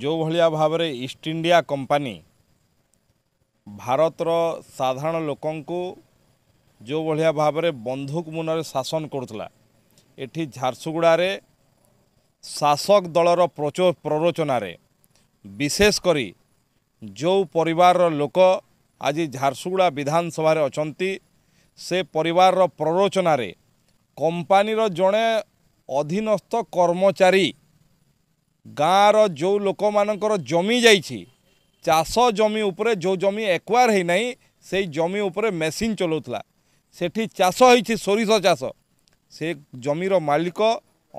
ଯେଉଁଭଳିଆ ଭାବରେ East India company ଭାରତର ସାଧାରଣ ଲୋକଙ୍କୁ ଯେଉଁଭଳିଆ ଭାବରେ ବନ୍ଧୁକ ମୁନରେ ଶାସନ କରୁଥିଲା ଏଠି ଝାରସୁଗୁଡ଼ାରେ ଶାସକ ଦଳର ପ୍ରଚୋ ପ୍ରରୋଚନାରେ ବିଶେଷ କରି ଯେଉଁ ପରିବାରର ଲୋକ ଆଜି ଝାରସୁଗୁଡ଼ା ବିଧାନସଭାରେ ଅଛନ୍ତି ସେ ପରିବାରର ପ୍ରରୋଚନାରେ କମ୍ପାନୀର ଜଣେ ଅଧୀନସ୍ଥ କର୍ମଚାରୀ ଗାଁର ଯେଉଁ ଲୋକମାନଙ୍କର ଜମି ଯାଇଛି ଚାଷ ଜମି ଉପରେ ଯେଉଁ ଜମି ଏକ୍ୱାର ହେଇନାହିଁ ସେଇ ଜମି ଉପରେ ମେସିନ୍ ଚଲାଉଥିଲା ସେଠି ଚାଷ ହେଇଛି ସୋରିଷ ଚାଷ ସେ ଜମିର ମାଲିକ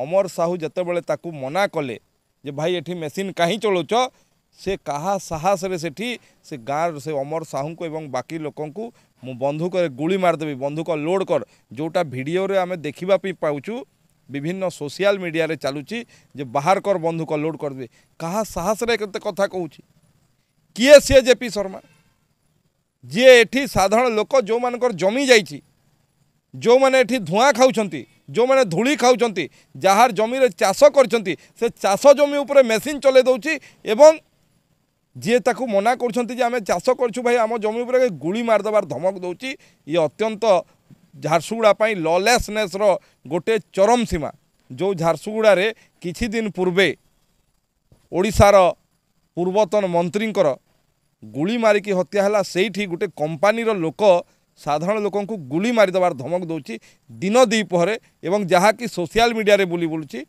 ଅମର ସାହୁ ଯେତେବେଳେ ତାକୁ ମନା କଲେ ଯେ ଭାଇ ଏଠି ମେସିନ୍ କାହିଁ ଚଲାଉଛ ସେ କାହା ସାହସରେ ସେଠି ସେ ଗାଁର ସେ ଅମର ସାହୁଙ୍କୁ ଏବଂ ବାକି ଲୋକଙ୍କୁ ମୁଁ ବନ୍ଧୁକରେ ଗୁଳି ମାରିଦେବି ବନ୍ଧୁକ ଲୋଡ଼୍ କର ଯେଉଁଟା ଭିଡ଼ିଓରେ ଆମେ ଦେଖିବା ପାଇଁ ପାଉଛୁ বিভিন্ন সোশিয়াল মিডিয়ারে চালুছি যে বাহার কর বন্ধুক লোড করবে কাহা সাহসরে কেতে কথা কହୁଛି কিয়ে সিয়ে জেপি শর্মা ଯିଏ ଏଠି ସାଧାରଣ ଲୋକ ଯେଉଁମାନଙ୍କର ଜମି ଯାଇଛି ଯେଉଁମାନେ ଏଠି ଧୂଆଁ ଖାଉଛନ୍ତି ଯେଉଁମାନେ ଧୂଳି ଖାଉଛନ୍ତି ଯାହାର ଜମିରେ ଚାଷ କରିଛନ୍ତି ସେ ଚାଷ ଜମି ଉପରେ ମେସିନ୍ ଚଲେଇ ଦେଉଛି ଏବଂ ଯିଏ ତାକୁ ମନା କରୁଛନ୍ତି ଯେ ଆମେ ଚାଷ କରୁଛୁ ଭାଇ ଆମ ଜମି ଉପରେ ଗୁଳି ମାରିଦେବାର ଧମକ ଦେଉଛି ଇଏ ଅତ୍ୟନ୍ତ ଝାରସୁଗୁଡ଼ା ପାଇଁ ଲଲେସନେସ୍ର ଗୋଟେ ଚରମ ସୀମା ଯେଉଁ ଝାରସୁଗୁଡ଼ାରେ କିଛି ଦିନ ପୂର୍ବେ ଓଡ଼ିଶାର ପୂର୍ବତନ ମନ୍ତ୍ରୀଙ୍କର ଗୁଳି ମାରିକି ହତ୍ୟା ହେଲା ସେଇଠି ଗୋଟେ କମ୍ପାନୀର ଲୋକ ସାଧାରଣ ଲୋକଙ୍କୁ ଗୁଳି ମାରିଦେବାର ଧମକ ଦେଉଛି ଦିନ ଦ୍ୱିପହରେ ଏବଂ ଯାହାକି ସୋସିଆଲ ମିଡ଼ିଆରେ ବୁଲି ବୁଲୁଛି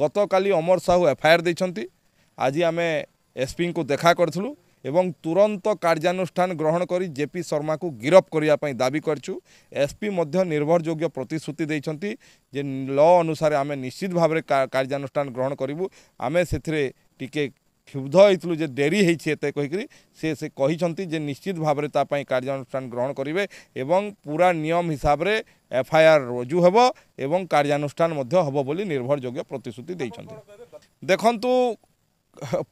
ଗତକାଲି ଅମର ସାହୁ ଏଫଆଇଆର୍ ଦେଇଛନ୍ତି ଆଜି ଆମେ ଏସ୍ପିଙ୍କୁ ଦେଖା କରିଥିଲୁ এবং ତୁରନ୍ତ କାର୍ଯ୍ୟାନୁଷ୍ଠାନ ଗ୍ରହଣ କରି ଜେପି ଶର୍ମାକୁ ଗିରଫ କରିବା ପାଇଁ ଦାବି କରିଛୁ মধ্য ମଧ୍ୟ ନିର୍ଭରଯୋଗ୍ୟ ପ୍ରତିଶ୍ରୁତି ଦେଇଛନ୍ତି ଯେ ଲ ଅନୁସାରେ ଆମେ ନିଶ୍ଚିତ ଭାବରେ କାର୍ଯ୍ୟାନୁଷ୍ଠାନ ଗ୍ରହଣ କରିବୁ ଆମେ ସେଥିରେ ଟିକେ ক্ষুব্ধ হয়েছিল যে ডেরি হয়েছে এতে কহিকি সে সে কিন্তু যে নিশ্চিত ভাবে তাপাই কার্যানুষ্ঠান গ্রহণ করবে এবং পুরা নিয়ম হিসাবে এফআইআর রজু হব এবং কার্যানুষ্ঠান মধ্য হব বলে নির্ভরযোগ্য প্রতিশ্রুতি দিয়েছেন দেখন্তু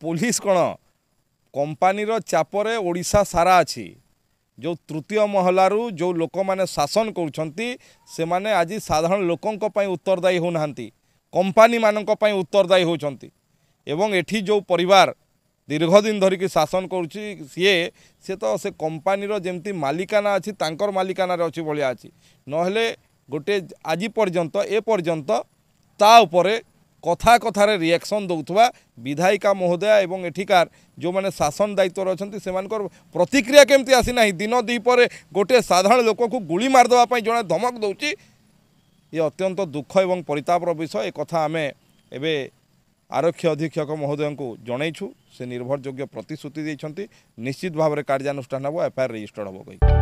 পুলিশ কোণ କମ୍ପାନୀର ଚାପରେ ଓଡ଼ିଶା ସାରା ଅଛି ଯେଉଁ ତୃତୀୟ ମହଲାରୁ ଯେଉଁ ଲୋକମାନେ ଶାସନ କରୁଛନ୍ତି ସେମାନେ ଆଜି ସାଧାରଣ ଲୋକଙ୍କ ପାଇଁ ଉତ୍ତରଦାୟୀ ହେଉନାହାନ୍ତି କମ୍ପାନୀମାନଙ୍କ ପାଇଁ ଉତ୍ତରଦାୟୀ ହେଉଛନ୍ତି ଏବଂ ଏଠି ଯେଉଁ ପରିବାର ଦୀର୍ଘଦିନ ଧରିକି ଶାସନ କରୁଛି ସିଏ ସିଏ ତ ସେ କମ୍ପାନୀର ଯେମିତି ମାଲିକାନା ଅଛି ତାଙ୍କର ମାଲିକାନାରେ ଅଛି ଭଳିଆ ଅଛି ନହେଲେ ଗୋଟେ ଆଜି ପର୍ଯ୍ୟନ୍ତ ଏ ପର୍ଯ୍ୟନ୍ତ ତା ଉପରେ কথা কথার রিয়াকশন দেওয়া বিধায়িকা মহোদয়া এবং এঠিকার যে শাসন দায়িত্বর অনেক সে প্রতিক্রিয়া কমিটি আসি না দিন দ্বিপরে গোটে সাধারণ লোককে গুড়ি মারিদেওয়া জনে ধমক দেছি ই অত্যন্ত দুঃখ এবং পরিতাপর বিষয় এ কথা আমি এবে আরক্ষী অধীক্ষক মহোদয় জনাইছু সে নির্ভরযোগ্য প্রতিশ্রুতি ଦେଇଛନ୍ତି ନିଶ୍ଚିତ কার্যানুষ্ঠান হব এফআইআর রেজিষ্টার্ড হব ହେବ